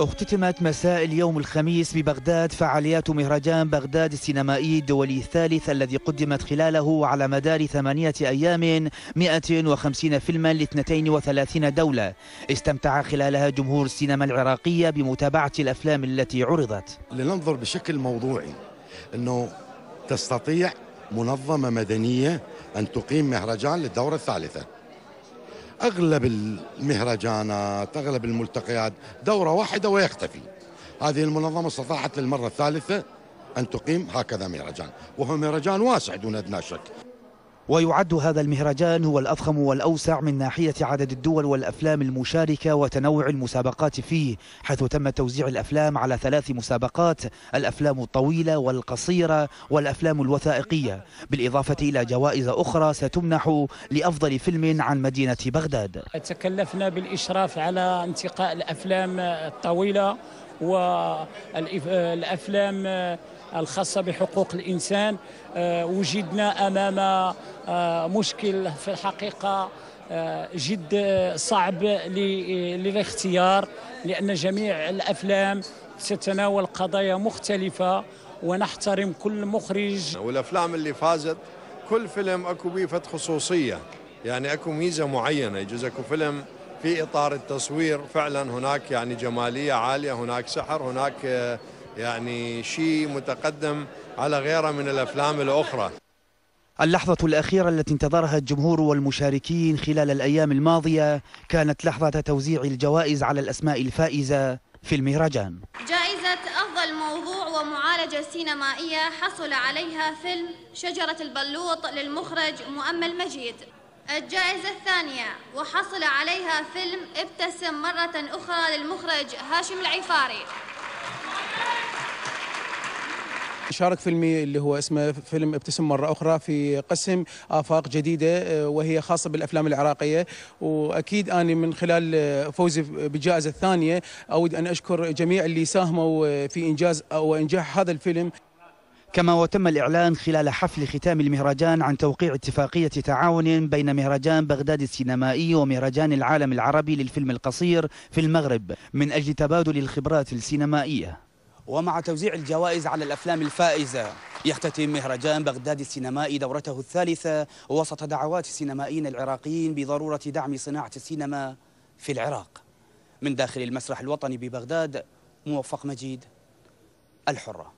اختتمت مساء اليوم الخميس ببغداد فعاليات مهرجان بغداد السينمائي الدولي الثالث الذي قدمت خلاله على مدار ثمانية أيام 150 فيلما ل 32 دولة استمتع خلالها جمهور السينما العراقية بمتابعة الأفلام التي عرضت لننظر بشكل موضوعي أنه تستطيع منظمة مدنية أن تقيم مهرجان للدورة الثالثة اغلب المهرجانات اغلب الملتقيات دوره واحده ويختفي هذه المنظمه استطاعت للمره الثالثه ان تقيم هكذا مهرجان وهو مهرجان واسع دون ادنى شك ويعد هذا المهرجان هو الأضخم والأوسع من ناحية عدد الدول والأفلام المشاركة وتنوع المسابقات فيه حيث تم توزيع الأفلام على ثلاث مسابقات الأفلام الطويلة والقصيرة والأفلام الوثائقية بالإضافة إلى جوائز أخرى ستمنح لأفضل فيلم عن مدينة بغداد تكلفنا بالإشراف على انتقاء الأفلام الطويلة والأفلام الخاصة بحقوق الإنسان آه، وجدنا أمام آه، مشكل في الحقيقة آه، جد صعب للاختيار لأن جميع الأفلام تتناول قضايا مختلفة ونحترم كل مخرج والأفلام اللي فازت كل فيلم أكو بيه فت خصوصية يعني أكو ميزة معينة يجوز أكو فيلم في إطار التصوير فعلا هناك يعني جمالية عالية هناك سحر هناك يعني شيء متقدم على غيره من الأفلام الأخرى اللحظة الأخيرة التي انتظرها الجمهور والمشاركين خلال الأيام الماضية كانت لحظة توزيع الجوائز على الأسماء الفائزة في المهرجان جائزة أفضل موضوع ومعالجة سينمائية حصل عليها فيلم شجرة البلوط للمخرج مؤمل مجيد الجائزة الثانية وحصل عليها فيلم ابتسم مرة أخرى للمخرج هاشم العفاري شارك فيلمي اللي هو اسمه فيلم ابتسم مرة أخرى في قسم آفاق جديدة آه، وهي خاصة بالأفلام العراقية وأكيد أنا من خلال آه، فوزي بالجائزة الثانية أود أن أشكر جميع اللي ساهموا آه، في إنجاز أو إنجاح هذا الفيلم كما وتم الإعلان خلال حفل ختام المهرجان عن توقيع اتفاقية تعاون بين مهرجان بغداد السينمائي ومهرجان العالم العربي للفيلم القصير في المغرب من أجل تبادل الخبرات السينمائية ومع توزيع الجوائز على الأفلام الفائزة يختتم مهرجان بغداد السينمائي دورته الثالثة وسط دعوات السينمائيين العراقيين بضرورة دعم صناعة السينما في العراق من داخل المسرح الوطني ببغداد موفق مجيد الحره